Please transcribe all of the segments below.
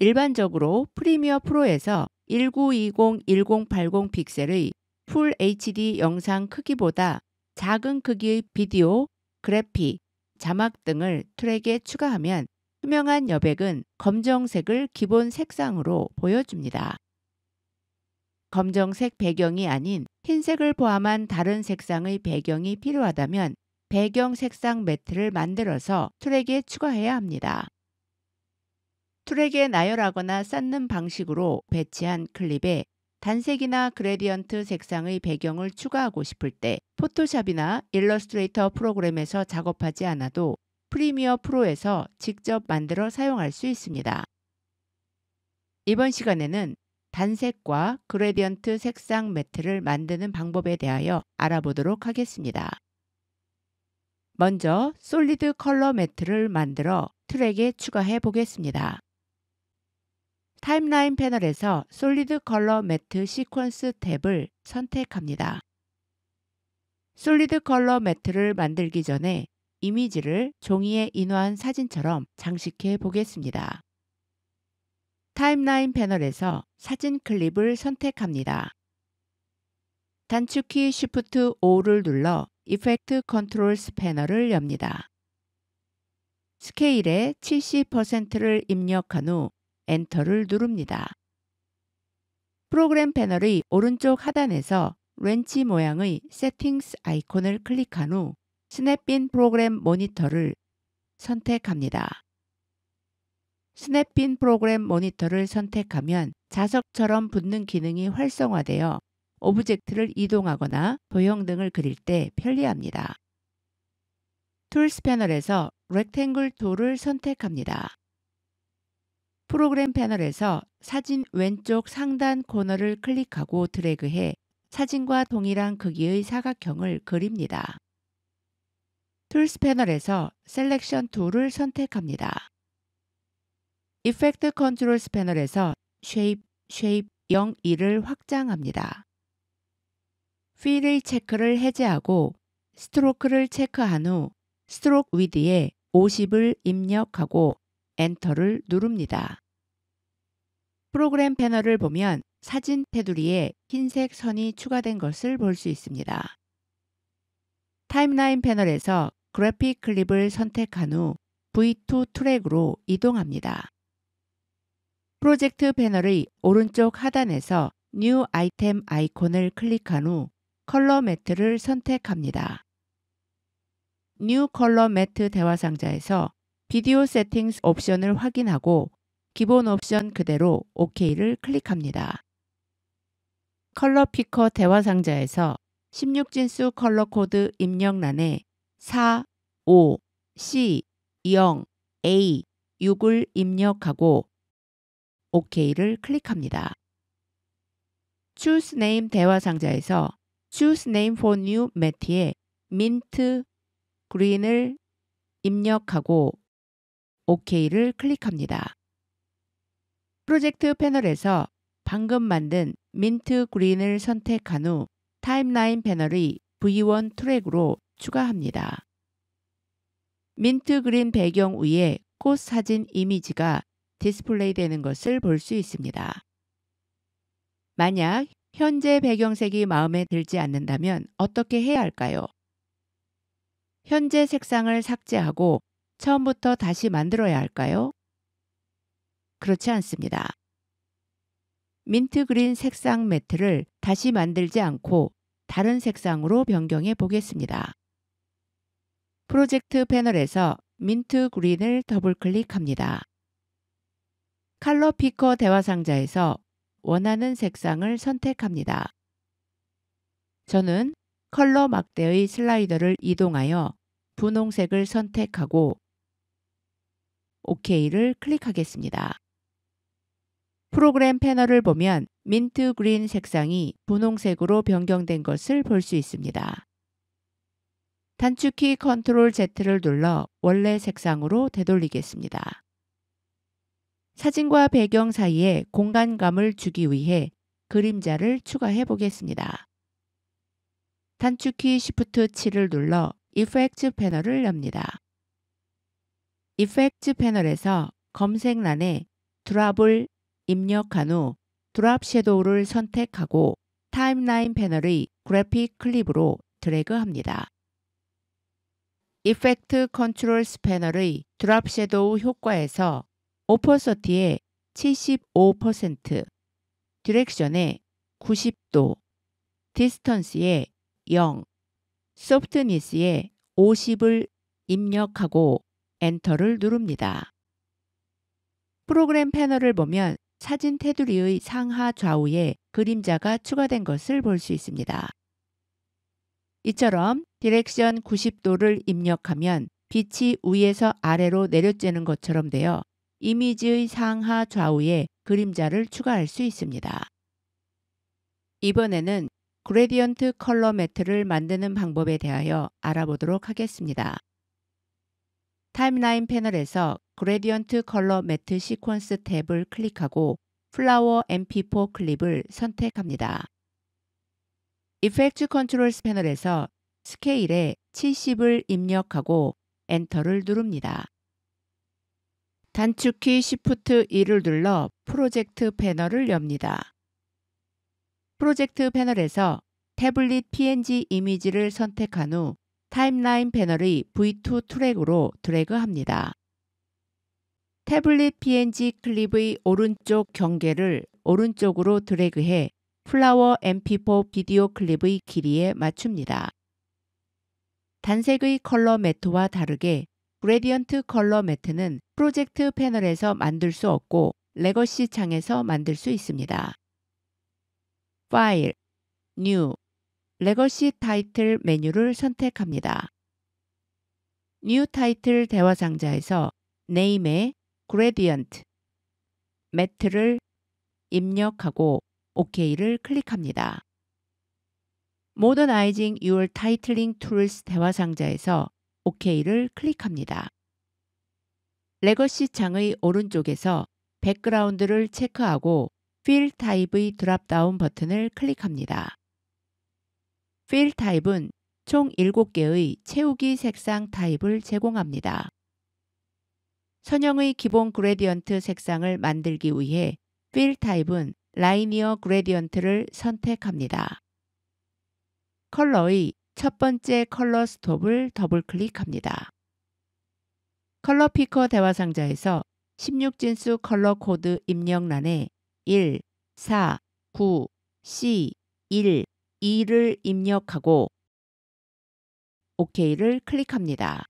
일반적으로 프리미어 프로에서 1920-1080 픽셀의 풀 HD 영상 크기보다 작은 크기의 비디오, 그래픽, 자막 등을 트랙에 추가하면 투명한 여백은 검정색을 기본 색상으로 보여줍니다. 검정색 배경이 아닌 흰색을 포함한 다른 색상의 배경이 필요하다면 배경 색상 매트를 만들어서 트랙에 추가해야 합니다. 툴에게 나열하거나 쌓는 방식으로 배치한 클립에 단색이나 그레디언트 색상의 배경을 추가하고 싶을 때 포토샵이나 일러스트레이터 프로그램에서 작업하지 않아도 프리미어 프로에서 직접 만들어 사용할 수 있습니다. 이번 시간에는 단색과 그레디언트 색상 매트를 만드는 방법에 대하여 알아보도록 하겠습니다. 먼저 솔리드 컬러 매트를 만들어 트랙에 추가해 보겠습니다. 타임라인 패널에서 솔리드 컬러 매트 시퀀스 탭을 선택합니다. 솔리드 컬러 매트를 만들기 전에 이미지를 종이에 인화한 사진처럼 장식해 보겠습니다. 타임라인 패널에서 사진 클립을 선택합니다. 단축키 Shift O를 눌러 Effect c 이펙트 컨트롤스 패널을 엽니다. 스케일에 70%를 입력한 후 엔터를 누릅니다. 프로그램 패널의 오른쪽 하단에서 렌치 모양의 세팅스 아이콘을 클릭한 후 스냅빈 프로그램 모니터를 선택합니다. 스냅빈 프로그램 모니터를 선택하면 자석처럼 붙는 기능이 활성화되어 오브젝트를 이동하거나 도형 등을 그릴 때 편리합니다. 툴스 패널에서 렉탱글 툴을 선택합니다. 프로그램 패널에서 사진 왼쪽 상단 코너를 클릭하고 드래그해 사진과 동일한 크기의 사각형을 그립니다. 툴스 패널에서 셀렉션 툴을 선택합니다. 이펙트 컨트롤스 패널에서 쉐입, 쉐입 0, 2를 확장합니다. 휠의 체크를 해제하고 스트로크를 체크한 후 스트로크 위드에 50을 입력하고 엔터를 누릅니다. 프로그램 패널을 보면 사진 테두리에 흰색 선이 추가된 것을 볼 수 있습니다. 타임라인 패널에서 그래픽 클립을 선택한 후 V2 트랙으로 이동합니다. 프로젝트 패널의 오른쪽 하단에서 New i 아이템 아이콘을 클릭한 후 컬러 매트를 선택합니다. New Color 컬러 매트 대화 상자에서 비디오 세팅스 옵션을 확인하고 기본 옵션 그대로 OK를 클릭합니다. 컬러 피커 대화 상자에서 16진수 컬러 코드 입력란에 4, 5, C, 0, A, 6을 입력하고 OK를 클릭합니다. Choose Name 대화 상자에서 Choose Name for New m t 매트에 r e e n 을 입력하고 OK를 클릭합니다. 프로젝트 패널에서 방금 만든 민트 그린을 선택한 후 타임라인 패널의 V1 트랙으로 추가합니다. 민트 그린 배경 위에 꽃 사진 이미지가 디스플레이 되는 것을 볼 수 있습니다. 만약 현재 배경색이 마음에 들지 않는다면 어떻게 해야 할까요? 현재 색상을 삭제하고 처음부터 다시 만들어야 할까요? 그렇지 않습니다. 민트 그린 색상 매트를 다시 만들지 않고 다른 색상으로 변경해 보겠습니다. 프로젝트 패널에서 민트 그린을 더블 클릭합니다. 칼러 피커 대화 상자에서 원하는 색상을 선택합니다. 저는 컬러 막대의 슬라이더를 이동하여 분홍색을 선택하고 OK를 클릭하겠습니다. 프로그램 패널을 보면 민트 그린 색상이 분홍색으로 변경된 것을 볼 수 있습니다. 단축키 컨트롤 Z를 눌러 원래 색상으로 되돌리겠습니다. 사진과 배경 사이에 공간감을 주기 위해 그림자를 추가해 보겠습니다. 단축키 Shift 7을 눌러 e f f 이펙트 패널을 엽니다. e f f 이펙트 패널에서 검색란에 드랍을 입력한 후 드랍 섀도우를 선택하고 타임라인 패널의 그래픽 클립으로 드래그합니다. 이펙트 컨트롤스 패널의 드랍 섀도우 효과에서 오퍼서티의 75%, 디렉션의 90도, 디스턴스의 0, 소프트니스의 50을 입력하고 엔터를 누릅니다. 프로그램 패널을 보면 사진 테두리의 상하 좌우에 그림자가 추가된 것을 볼 수 있습니다. 이처럼 디렉션 90도를 입력하면 빛이 위에서 아래로 내려쬐는 것처럼 되어 이미지의 상하 좌우에 그림자를 추가할 수 있습니다. 이번에는 그레디언트 컬러 매트를 만드는 방법에 대하여 알아보도록 하겠습니다. 타임라인 패널에서 그레디언트 컬러 매트 시퀀스 탭을 클릭하고 플라워 MP4 클립을 선택합니다. 이펙트 컨트롤스 패널에서 스케일에 70을 입력하고 엔터를 누릅니다. 단축키 Shift 1을 눌러 프로젝트 패널을 엽니다. 프로젝트 패널에서 태블릿 PNG 이미지를 선택한 후 타임라인 패널의 V2 트랙으로 드래그합니다. 태블릿 PNG 클립의 오른쪽 경계를 오른쪽으로 드래그해 플라워 MP4 비디오 클립의 길이에 맞춥니다. 단색의 컬러 매트와 다르게 그레디언트 컬러 매트는 프로젝트 패널에서 만들 수 없고 레거시 창에서 만들 수 있습니다. 파일, 뉴, 레거시 타이틀 메뉴를 선택합니다. 뉴 타이틀 대화 상자에서 네임에 gradient, 매트를 입력하고 OK를 클릭합니다. Modernizing Your Titling Tools 대화 상자에서 OK를 클릭합니다. 레거시 창의 오른쪽에서 백그라운드를 체크하고 Fill t y p e 의 드랍다운 버튼을 클릭합니다. Fill t y p e 은총 7개의 채우기 색상 타입을 제공합니다. 선형의 기본 그레디언트 색상을 만들기 위해 필 타입은 라이니어 그레디언트를 선택합니다. 컬러의 첫 번째 컬러 스톱을 더블 클릭합니다. 컬러 피커 대화 상자에서 16진수 컬러 코드 입력란에 1, 4, 9, C, 1, 2를 입력하고 OK를 클릭합니다.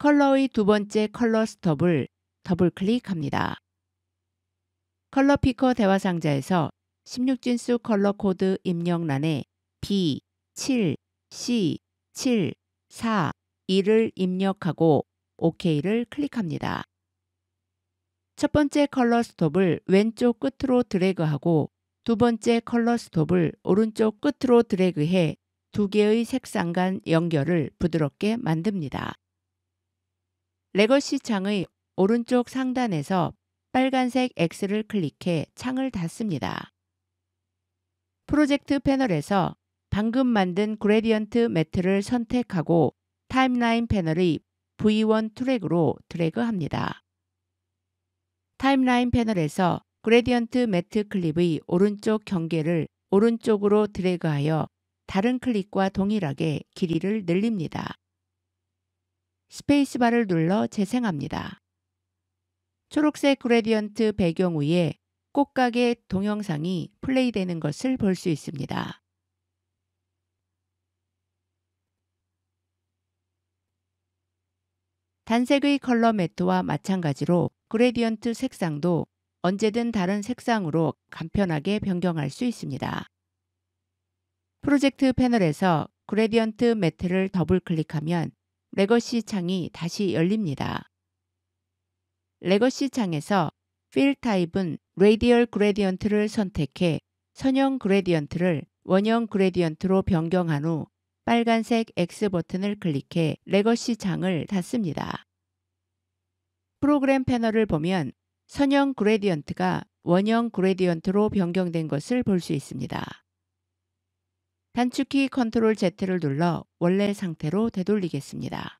컬러의 두 번째 컬러 스톱을 더블 클릭합니다. 컬러 피커 대화 상자에서 16진수 컬러 코드 입력란에 B, 7, C, 7, 4, 2를 입력하고 OK를 클릭합니다. 첫 번째 컬러 스톱을 왼쪽 끝으로 드래그하고 두 번째 컬러 스톱을 오른쪽 끝으로 드래그해 두 개의 색상 간 연결을 부드럽게 만듭니다. 레거시 창의 오른쪽 상단에서 빨간색 X를 클릭해 창을 닫습니다. 프로젝트 패널에서 방금 만든 그레디언트 매트를 선택하고 타임라인 패널의 V1 트랙으로 드래그합니다. 타임라인 패널에서 그레디언트 매트 클립의 오른쪽 경계를 오른쪽으로 드래그하여 다른 클립과 동일하게 길이를 늘립니다. 스페이스바를 눌러 재생합니다. 초록색 그레디언트 배경 위에 꽃가게 동영상이 플레이되는 것을 볼 수 있습니다. 단색의 컬러 매트와 마찬가지로 그레디언트 색상도 언제든 다른 색상으로 간편하게 변경할 수 있습니다. 프로젝트 패널에서 그레디언트 매트를 더블 클릭하면 레거시 창이 다시 열립니다. 레거시 창에서 필 타입은 레디얼 그레디언트를 선택해 선형 그레디언트를 원형 그레디언트로 변경한 후 빨간색 X 버튼을 클릭해 레거시 창을 닫습니다. 프로그램 패널을 보면 선형 그레디언트가 원형 그레디언트로 변경된 것을 볼 수 있습니다. 단축키 컨트롤 Z를 눌러 원래 상태로 되돌리겠습니다.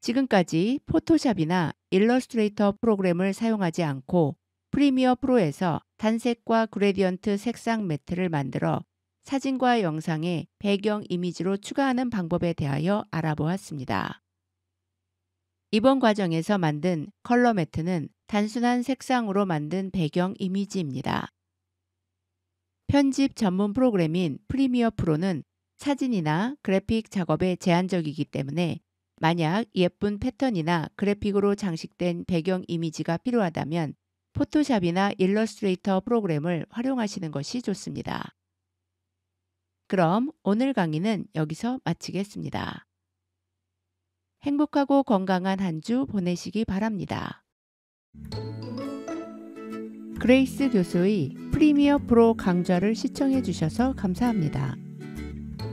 지금까지 포토샵이나 일러스트레이터 프로그램을 사용하지 않고 프리미어 프로에서 단색과 그레디언트 색상 매트를 만들어 사진과 영상에 배경 이미지로 추가하는 방법에 대하여 알아보았습니다. 이번 과정에서 만든 컬러 매트는 단순한 색상으로 만든 배경 이미지입니다. 편집 전문 프로그램인 프리미어 프로는 사진이나 그래픽 작업에 제한적이기 때문에 만약 예쁜 패턴이나 그래픽으로 장식된 배경 이미지가 필요하다면 포토샵이나 일러스트레이터 프로그램을 활용하시는 것이 좋습니다. 그럼 오늘 강의는 여기서 마치겠습니다. 행복하고 건강한 한 주 보내시기 바랍니다. 그레이스 교수의 프리미어 프로 강좌를 시청해 주셔서 감사합니다.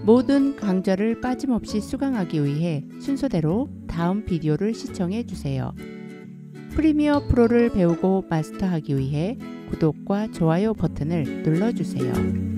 모든 강좌를 빠짐없이 수강하기 위해 순서대로 다음 비디오를 시청해 주세요. 프리미어 프로를 배우고 마스터하기 위해 구독과 좋아요 버튼을 눌러주세요.